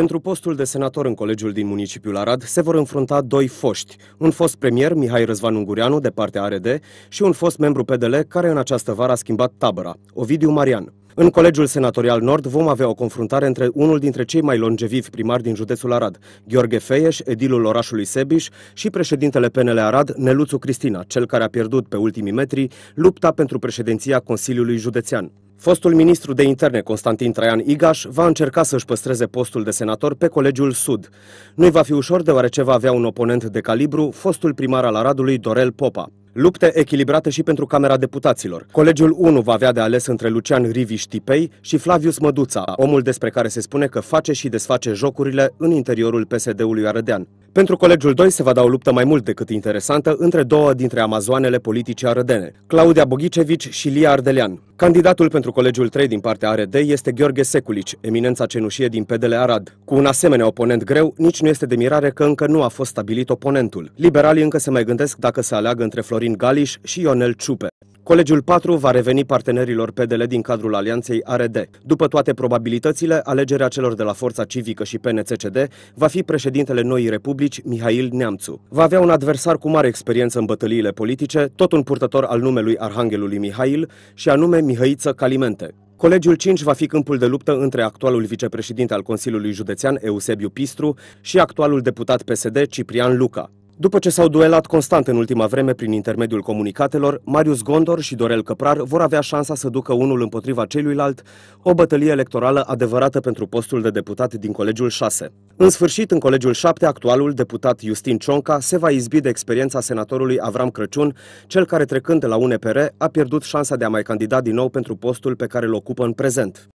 Pentru postul de senator în colegiul din municipiul Arad se vor înfrunta doi foști, un fost premier Mihai Răzvan Ungureanu de partea ARD și un fost membru PDL care în această vară a schimbat tabăra, Ovidiu Marian. În Colegiul Senatorial Nord vom avea o confruntare între unul dintre cei mai longevivi primari din județul Arad, Gheorghe Feieș, edilul orașului Sebiș și președintele PNL Arad, Neluțu Cristina, cel care a pierdut pe ultimii metri lupta pentru președinția Consiliului Județean. Fostul ministru de interne, Constantin Traian Igaș, va încerca să-și păstreze postul de senator pe Colegiul Sud. Nu-i va fi ușor deoarece va avea un oponent de calibru, fostul primar al Aradului, Dorel Popa. Lupte echilibrate și pentru Camera Deputaților. Colegiul 1 va avea de ales între Lucian Rivi Tipei și Flavius Măduța, omul despre care se spune că face și desface jocurile în interiorul PSD-ului arădean. Pentru colegiul 2 se va da o luptă mai mult decât interesantă între două dintre amazoanele politice arădene, Claudia Boghicevici și Lia Ardelean. Candidatul pentru Colegiul 3 din partea ARD este Gheorghe Seculici, eminența cenușie din PDL Arad. Cu un asemenea oponent greu, nici nu este de mirare că încă nu a fost stabilit oponentul. Liberalii încă se mai gândesc dacă se aleagă între Florin Galiș și Ionel Ciupe. Colegiul 4 va reveni partenerilor PDL din cadrul alianței ARD. După toate probabilitățile, alegerea celor de la Forța Civică și PNCCD va fi președintele Noii Republici, Mihail Neamțu. Va avea un adversar cu mare experiență în bătăliile politice, tot un purtător al numelui Arhanghelului Mihail, și anume Mihăiță Calimente. Colegiul 5 va fi câmpul de luptă între actualul vicepreședinte al Consiliului Județean, Eusebiu Pistru, și actualul deputat PSD, Ciprian Luca. După ce s-au duelat constant în ultima vreme prin intermediul comunicatelor, Marius Gondor și Dorel Căprar vor avea șansa să ducă unul împotriva celuilalt o bătălie electorală adevărată pentru postul de deputat din Colegiul 6. În sfârșit, în Colegiul 7, actualul deputat Justin Cionca se va izbi de experiența senatorului Avram Crăciun, cel care trecând de la UNPR a pierdut șansa de a mai candida din nou pentru postul pe care îl ocupă în prezent.